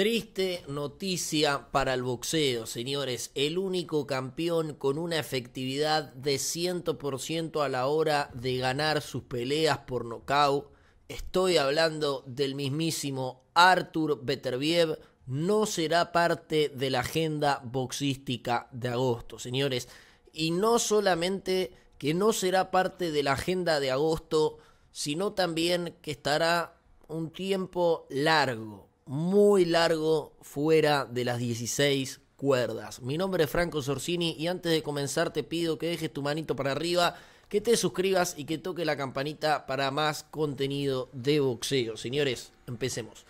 Triste noticia para el boxeo, señores. El único campeón con una efectividad de 100% a la hora de ganar sus peleas por nocaut. Estoy hablando del mismísimo Arthur Beterbiev. No será parte de la agenda boxística de agosto, señores. Y no solamente que no será parte de la agenda de agosto, sino también que estará un tiempo largo muy largo fuera de las 16 cuerdas. Mi nombre es Franco Sorsini y antes de comenzar te pido que dejes tu manito para arriba, que te suscribas y que toque la campanita para más contenido de boxeo. Señores, empecemos.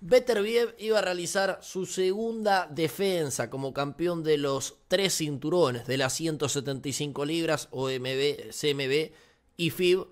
Beterbiev iba a realizar su segunda defensa como campeón de los tres cinturones de las 175 libras OMB, CMB y FIB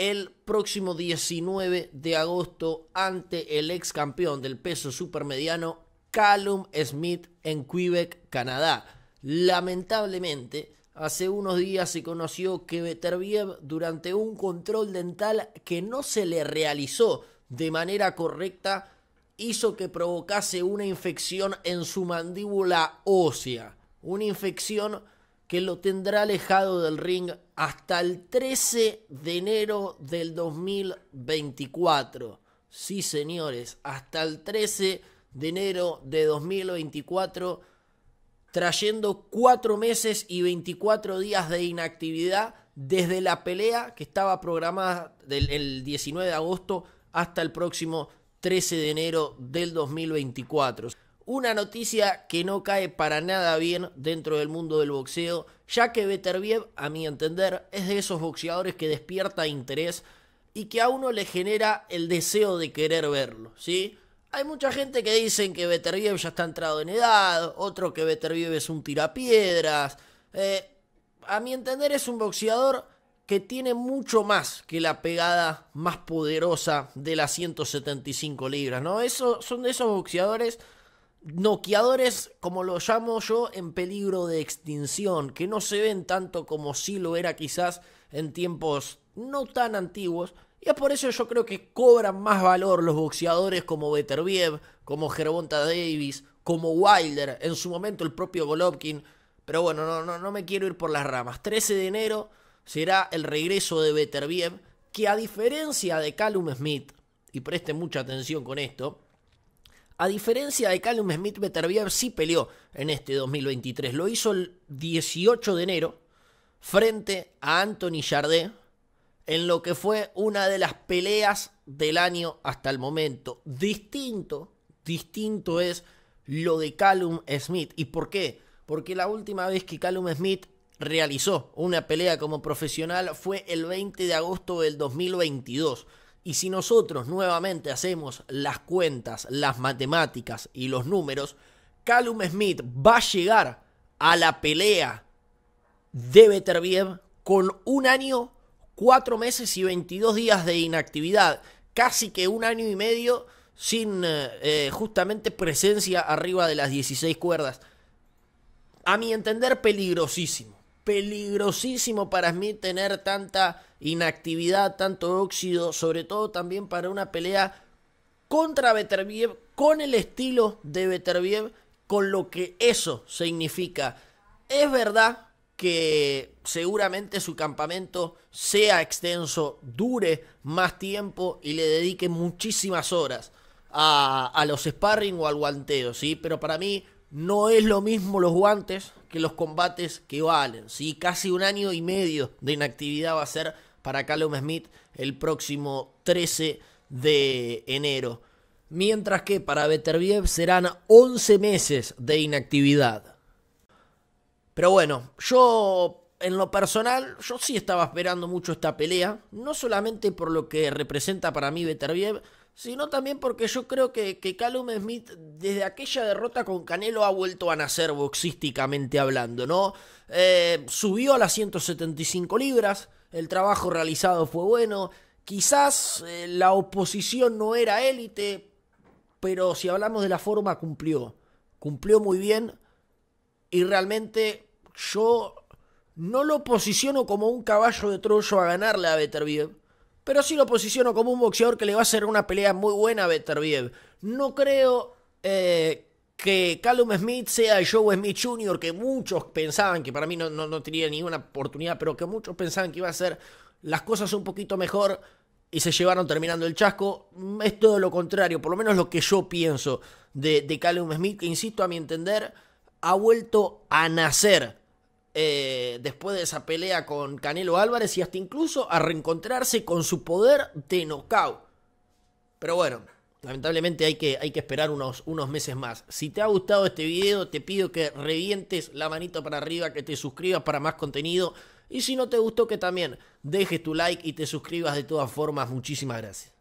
el próximo 19 de agosto ante el ex campeón del peso supermediano Callum Smith en Quebec, Canadá. Lamentablemente, hace unos días se conoció que Beterbiev, durante un control dental que no se le realizó de manera correcta, hizo que provocase una infección en su mandíbula ósea. Una infección que lo tendrá alejado del ring hasta el 13 de enero del 2024. Sí, señores, hasta el 13 de enero de 2024, trayendo cuatro meses y 24 días de inactividad desde la pelea que estaba programada del el 19 de agosto hasta el próximo 13 de enero del 2024. Una noticia que no cae para nada bien dentro del mundo del boxeo, ya que Beterbiev, a mi entender, es de esos boxeadores que despierta interés y que a uno le genera el deseo de querer verlo, ¿sí? Hay mucha gente que dicen que Beterbiev ya está entrado en edad, otro que Beterbiev es un tirapiedras. Eh, a mi entender es un boxeador que tiene mucho más que la pegada más poderosa de las 175 libras, ¿no? Eso, son de esos boxeadores noqueadores, como lo llamo yo, en peligro de extinción, que no se ven tanto como si lo era quizás en tiempos no tan antiguos. Y es por eso yo creo que cobran más valor los boxeadores como Beterbiev, como Gervonta Davis, como Wilder, en su momento el propio Golovkin. Pero bueno, no, no, no me quiero ir por las ramas. 13 de enero será el regreso de Beterbiev, que a diferencia de Callum Smith, y preste mucha atención con esto, a diferencia de Callum Smith, Beterbiev sí peleó en este 2023. Lo hizo el 18 de enero frente a Anthony Jardet en lo que fue una de las peleas del año hasta el momento. Distinto, distinto es lo de Callum Smith. ¿Y por qué? Porque la última vez que Callum Smith realizó una pelea como profesional fue el 20 de agosto del 2022. Y si nosotros nuevamente hacemos las cuentas, las matemáticas y los números, Callum Smith va a llegar a la pelea de Beterbiev con un año, cuatro meses y 22 días de inactividad. Casi que un año y medio sin eh, eh, justamente presencia arriba de las 16 cuerdas. A mi entender, peligrosísimo peligrosísimo para mí tener tanta inactividad, tanto óxido, sobre todo también para una pelea contra Beterbiev, con el estilo de Beterbiev, con lo que eso significa. Es verdad que seguramente su campamento sea extenso, dure más tiempo y le dedique muchísimas horas a, a los sparring o al guanteo, ¿sí? Pero para mí no es lo mismo los guantes que los combates que valen. ¿sí? Casi un año y medio de inactividad va a ser para Callum Smith el próximo 13 de enero. Mientras que para Beterbiev serán 11 meses de inactividad. Pero bueno, yo en lo personal, yo sí estaba esperando mucho esta pelea. No solamente por lo que representa para mí Beterbiev, sino también porque yo creo que, que Callum Smith desde aquella derrota con Canelo ha vuelto a nacer boxísticamente hablando, ¿no? Eh, subió a las 175 libras, el trabajo realizado fue bueno, quizás eh, la oposición no era élite, pero si hablamos de la forma cumplió, cumplió muy bien y realmente yo no lo posiciono como un caballo de troyo a ganarle a Beterbiev, pero sí lo posiciono como un boxeador que le va a hacer una pelea muy buena a Beterbiev. No creo eh, que Callum Smith sea Joe Smith Jr., que muchos pensaban, que para mí no, tenía ninguna oportunidad, pero que muchos pensaban que iba a hacer las cosas un poquito mejor y se llevaron terminando el chasco. Es todo lo contrario, por lo menos lo que yo pienso de, de Callum Smith, que insisto, a mi entender, ha vuelto a nacer eh, después de esa pelea con Canelo Álvarez y hasta incluso a reencontrarse con su poder de knockout. Pero bueno, lamentablemente hay que, hay que esperar unos, unos meses más. Si te ha gustado este video, te pido que revientes la manito para arriba, que te suscribas para más contenido. Y si no te gustó, que también dejes tu like y te suscribas de todas formas. Muchísimas gracias.